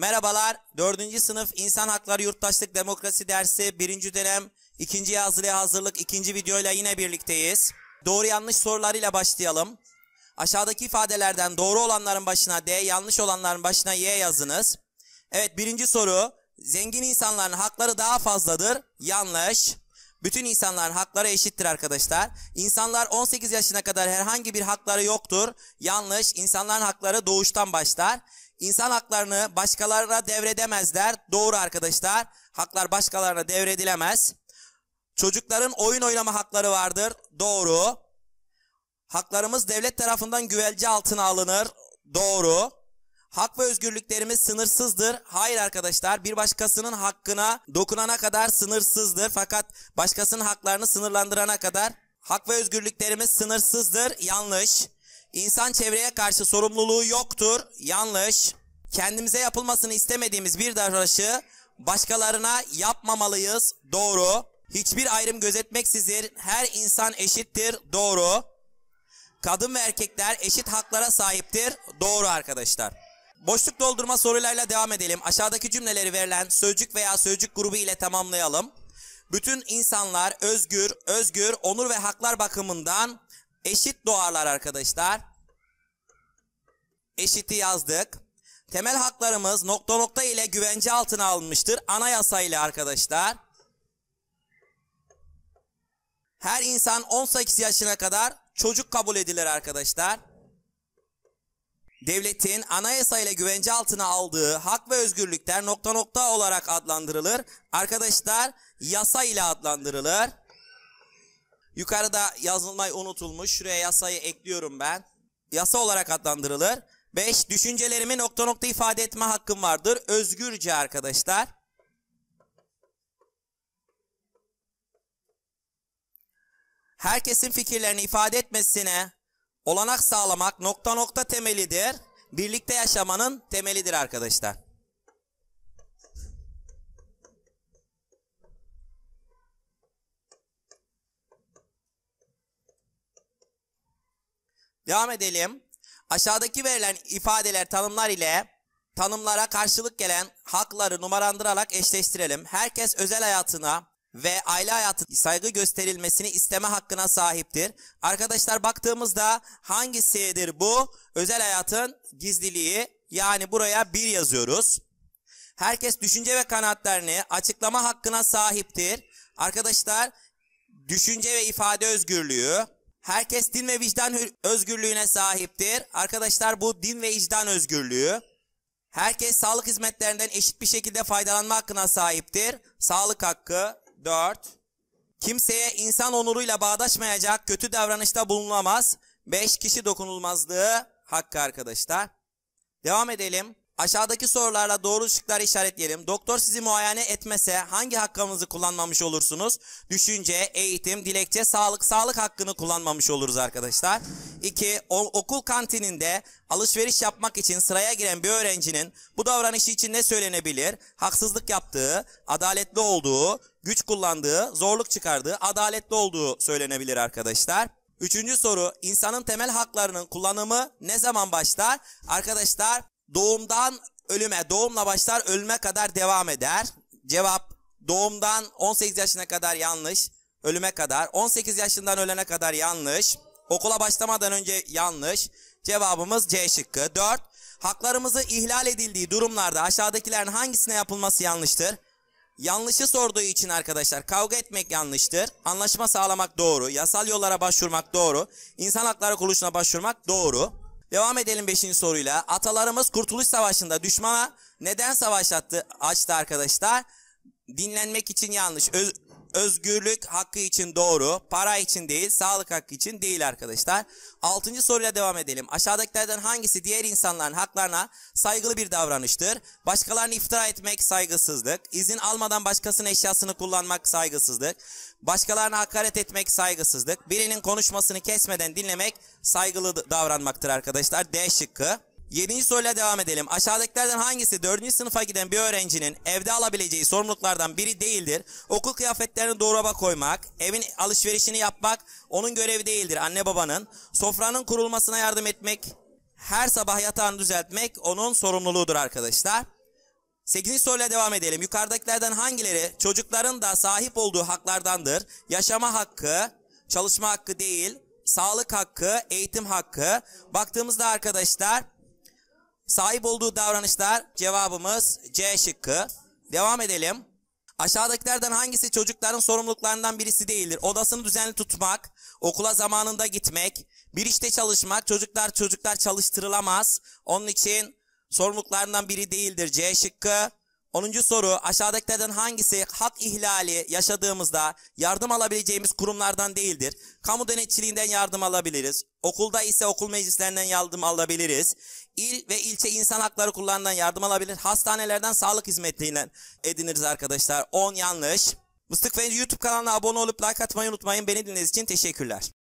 Merhabalar, 4. sınıf İnsan Hakları Yurttaşlık Demokrasi dersi 1. dönem 2. yazılıya hazırlık 2. videoyla yine birlikteyiz. Doğru yanlış sorularıyla başlayalım. Aşağıdaki ifadelerden doğru olanların başına D, yanlış olanların başına Y yazınız. Evet birinci soru, zengin insanların hakları daha fazladır. Yanlış. Bütün insanların hakları eşittir arkadaşlar. İnsanlar 18 yaşına kadar herhangi bir hakları yoktur. Yanlış. İnsanların hakları doğuştan başlar. İnsan haklarını başkalarına devredemezler. Doğru arkadaşlar. Haklar başkalarına devredilemez. Çocukların oyun oynama hakları vardır. Doğru. Haklarımız devlet tarafından güvence altına alınır. Doğru. Hak ve özgürlüklerimiz sınırsızdır. Hayır arkadaşlar bir başkasının hakkına dokunana kadar sınırsızdır. Fakat başkasının haklarını sınırlandırana kadar hak ve özgürlüklerimiz sınırsızdır. Yanlış. İnsan çevreye karşı sorumluluğu yoktur. Yanlış kendimize yapılmasını istemediğimiz bir davranışı başkalarına yapmamalıyız. Doğru. Hiçbir ayrım gözetmeksizin her insan eşittir. Doğru. Kadın ve erkekler eşit haklara sahiptir. Doğru arkadaşlar. Boşluk doldurma sorularıyla devam edelim. Aşağıdaki cümleleri verilen sözcük veya sözcük grubu ile tamamlayalım. Bütün insanlar özgür, özgür, onur ve haklar bakımından eşit doğarlar arkadaşlar. Eşiti yazdık. Temel haklarımız nokta nokta ile güvence altına alınmıştır. Anayasa ile arkadaşlar. Her insan 18 yaşına kadar çocuk kabul edilir arkadaşlar. Devletin anayasa ile güvence altına aldığı hak ve özgürlükler nokta nokta olarak adlandırılır. Arkadaşlar yasa ile adlandırılır. Yukarıda yazılmayı unutulmuş. Şuraya yasayı ekliyorum ben. Yasa olarak adlandırılır. 5. Düşüncelerimi nokta nokta ifade etme hakkım vardır. Özgürce arkadaşlar. Herkesin fikirlerini ifade etmesine olanak sağlamak nokta nokta temelidir. Birlikte yaşamanın temelidir arkadaşlar. Devam edelim. Aşağıdaki verilen ifadeler tanımlar ile tanımlara karşılık gelen hakları numarandırarak eşleştirelim. Herkes özel hayatına ve aile hayatı saygı gösterilmesini isteme hakkına sahiptir. Arkadaşlar baktığımızda hangisidir bu? Özel hayatın gizliliği yani buraya 1 yazıyoruz. Herkes düşünce ve kanaatlerini açıklama hakkına sahiptir. Arkadaşlar düşünce ve ifade özgürlüğü Herkes din ve vicdan özgürlüğüne sahiptir. Arkadaşlar bu din ve vicdan özgürlüğü. Herkes sağlık hizmetlerinden eşit bir şekilde faydalanma hakkına sahiptir. Sağlık hakkı 4. Kimseye insan onuruyla bağdaşmayacak kötü davranışta bulunamaz. 5. Kişi dokunulmazlığı hakkı arkadaşlar. Devam edelim. Aşağıdaki sorularla doğru şıkları işaretleyelim. Doktor sizi muayene etmese hangi hakkımızı kullanmamış olursunuz? Düşünce, eğitim, dilekçe, sağlık, sağlık hakkını kullanmamış oluruz arkadaşlar. 2. Okul kantininde alışveriş yapmak için sıraya giren bir öğrencinin bu davranışı için ne söylenebilir? Haksızlık yaptığı, adaletli olduğu, güç kullandığı, zorluk çıkardığı, adaletli olduğu söylenebilir arkadaşlar. Üçüncü soru insanın temel haklarının kullanımı ne zaman başlar? Arkadaşlar doğumdan ölüme, doğumla başlar ölüme kadar devam eder. Cevap doğumdan 18 yaşına kadar yanlış, ölüme kadar. 18 yaşından ölene kadar yanlış. Okula başlamadan önce yanlış. Cevabımız C şıkkı. 4. Haklarımızı ihlal edildiği durumlarda aşağıdakilerin hangisine yapılması yanlıştır? Yanlışı sorduğu için arkadaşlar kavga etmek yanlıştır. Anlaşma sağlamak doğru. Yasal yollara başvurmak doğru. İnsan hakları kuruluşuna başvurmak doğru. Devam edelim 5. soruyla. Atalarımız Kurtuluş Savaşı'nda düşmana neden savaş attı, açtı arkadaşlar? Dinlenmek için yanlış. Öz, özgürlük hakkı için doğru. Para için değil, sağlık hakkı için değil arkadaşlar. 6. soruyla devam edelim. Aşağıdakilerden hangisi diğer insanların haklarına saygılı bir davranıştır? Başkalarını iftira etmek saygısızlık. İzin almadan başkasının eşyasını kullanmak saygısızlık. Başkalarına hakaret etmek saygısızlık. Birinin konuşmasını kesmeden dinlemek saygılı davranmaktır arkadaşlar. D şıkkı. Yedinci soruyla devam edelim. Aşağıdakilerden hangisi dördüncü sınıfa giden bir öğrencinin evde alabileceği sorumluluklardan biri değildir? Okul kıyafetlerini dolaba koymak, evin alışverişini yapmak onun görevi değildir anne babanın. Sofranın kurulmasına yardım etmek, her sabah yatağını düzeltmek onun sorumluluğudur arkadaşlar. 8. soruyla devam edelim. Yukarıdakilerden hangileri çocukların da sahip olduğu haklardandır? Yaşama hakkı, çalışma hakkı değil, sağlık hakkı, eğitim hakkı. Baktığımızda arkadaşlar sahip olduğu davranışlar cevabımız C şıkkı. Devam edelim. Aşağıdakilerden hangisi çocukların sorumluluklarından birisi değildir? Odasını düzenli tutmak, okula zamanında gitmek, bir işte çalışmak, çocuklar çocuklar çalıştırılamaz. Onun için sorumluluklarından biri değildir. C şıkkı. 10. soru aşağıdakilerden hangisi hak ihlali yaşadığımızda yardım alabileceğimiz kurumlardan değildir? Kamu denetçiliğinden yardım alabiliriz. Okulda ise okul meclislerinden yardım alabiliriz. İl ve ilçe insan hakları kurullarından yardım alabilir. Hastanelerden sağlık hizmetiyle ediniriz arkadaşlar. 10 yanlış. Mıstık Fenci YouTube kanalına abone olup like atmayı unutmayın. Beni dinlediğiniz için teşekkürler.